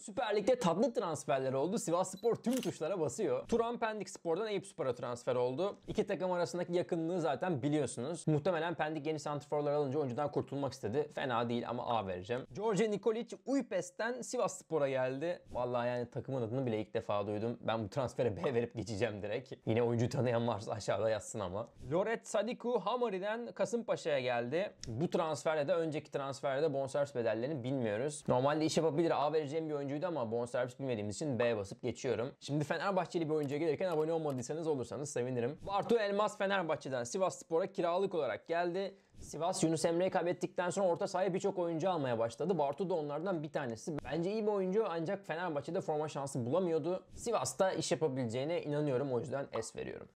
Süper Lig'de tatlı transferler oldu. Sivas Spor tüm tuşlara basıyor. Turan Pendik Spor'dan Eyüp Spor'a transfer oldu. İki takım arasındaki yakınlığı zaten biliyorsunuz. Muhtemelen Pendik yeni santrforlar alınca oyuncudan kurtulmak istedi. Fena değil ama A vereceğim. George Nikolic Uypes'ten Sivas Spor'a geldi. Vallahi yani takımın adını bile ilk defa duydum. Ben bu transfere B verip geçeceğim direkt. Yine oyuncu tanıyan varsa aşağıda yazsın ama. Loret Sadiku Hamari'den Kasımpaşa'ya geldi. Bu transferle de önceki transferde bonservis bedellerini bilmiyoruz. Normalde iş yapabilir A vereceğim bir oyuncu oyuncuydu ama bonservis bilmediğimiz için B basıp geçiyorum. Şimdi Fenerbahçeli bir oyuncuya gelirken abone olmadıysanız olursanız sevinirim. Bartu Elmas Fenerbahçe'den Sivas Spor'a kiralık olarak geldi. Sivas Yunus Emre'yi kaybettikten sonra orta sahaya birçok oyuncu almaya başladı. Bartu da onlardan bir tanesi. Bence iyi bir oyuncu ancak Fenerbahçe'de forma şansı bulamıyordu. Sivas'ta iş yapabileceğine inanıyorum o yüzden S veriyorum.